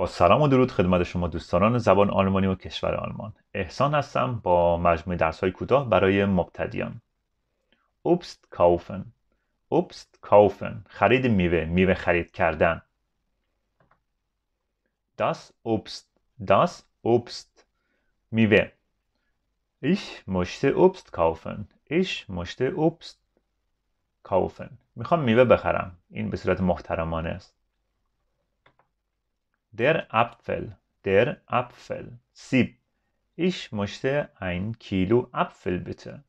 با سلام و درود خدمت شما دوستان زبان آلمانی و کشور آلمان احسان هستم با مجموعه درس های کوتاه برای مبتدیان اوبست کاوفن اوبست کاوفن خرید میوه میوه خرید کردن داس اوبست داس اوبست میوه ایش مشت اوبست کاوفن ایش مشت اوبست کاوفن میخوام میوه بخرم این به صورت محترمانه است Der Apfel, der Apfel. 7. Ich möchte ein Kilo Apfel bitte.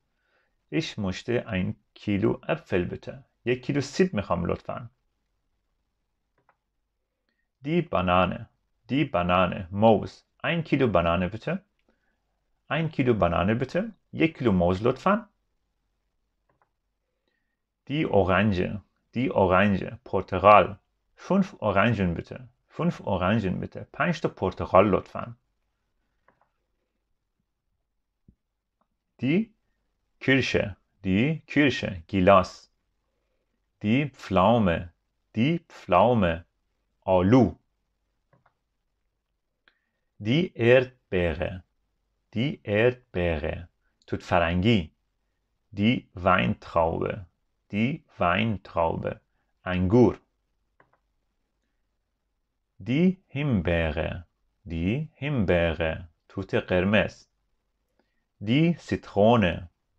Ich möchte ein کیلو اپفل بده یک کیلو سیب میخوام لطفا دی بانانه دی بانانه موز ein کیلو بانانه bitte ein کیلو بانانه bitte یک کیلو موز لطفا دی اورنجه دی اورنجه پرتغال 5 اورنجن bitte fünf Orangen mit der Peinste تا پرتقال لطفا. Die Kirsche, die Kirsche, Gilas. Die Pflaume, die Pflaume, Alu. Die Erdbeere, die Erdbeere, Tutfarangi. Die Weintraube, die Weintraube, Angur. دی هیمبره دی هیمبره توت قرمز. دی سیترونه،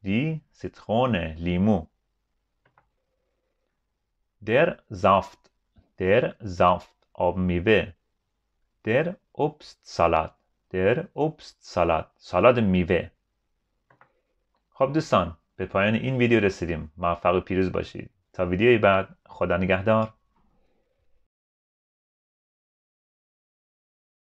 دی سیترونه، لیمو. در زافت در زافت آب میوه. در اوبست سالاد، در اوبست سالاد سالاد میوه خب دوستان به پایان این ویدیو رسیدیم موفق و پیروز باشید تا ویدیوی بعد خدا نگهدار